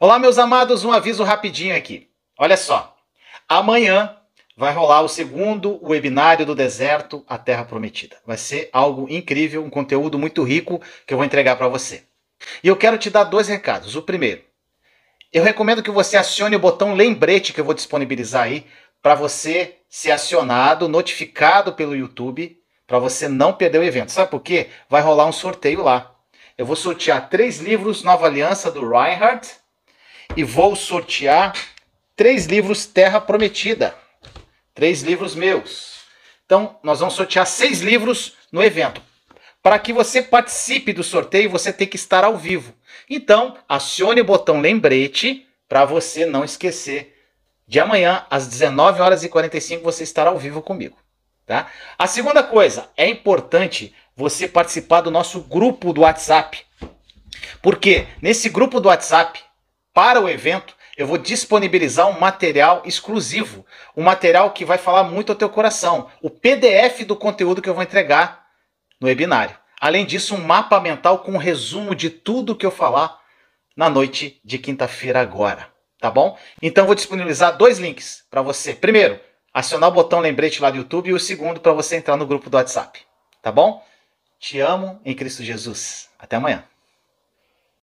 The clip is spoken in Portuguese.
Olá, meus amados, um aviso rapidinho aqui. Olha só. Amanhã vai rolar o segundo webinário do deserto A Terra Prometida. Vai ser algo incrível, um conteúdo muito rico que eu vou entregar para você. E eu quero te dar dois recados. O primeiro, eu recomendo que você acione o botão lembrete que eu vou disponibilizar aí para você ser acionado, notificado pelo YouTube, para você não perder o evento. Sabe por quê? Vai rolar um sorteio lá. Eu vou sortear três livros Nova Aliança do Reinhardt e vou sortear três livros Terra Prometida. Três livros meus. Então, nós vamos sortear seis livros no evento. Para que você participe do sorteio, você tem que estar ao vivo. Então, acione o botão lembrete para você não esquecer de amanhã às 19 horas e 45 você estará ao vivo comigo, tá? A segunda coisa, é importante você participar do nosso grupo do WhatsApp. Porque nesse grupo do WhatsApp para o evento, eu vou disponibilizar um material exclusivo, um material que vai falar muito ao teu coração, o PDF do conteúdo que eu vou entregar no webinário. Além disso, um mapa mental com um resumo de tudo que eu falar na noite de quinta-feira agora, tá bom? Então vou disponibilizar dois links para você. Primeiro, acionar o botão lembrete lá do YouTube e o segundo para você entrar no grupo do WhatsApp, tá bom? Te amo em Cristo Jesus. Até amanhã.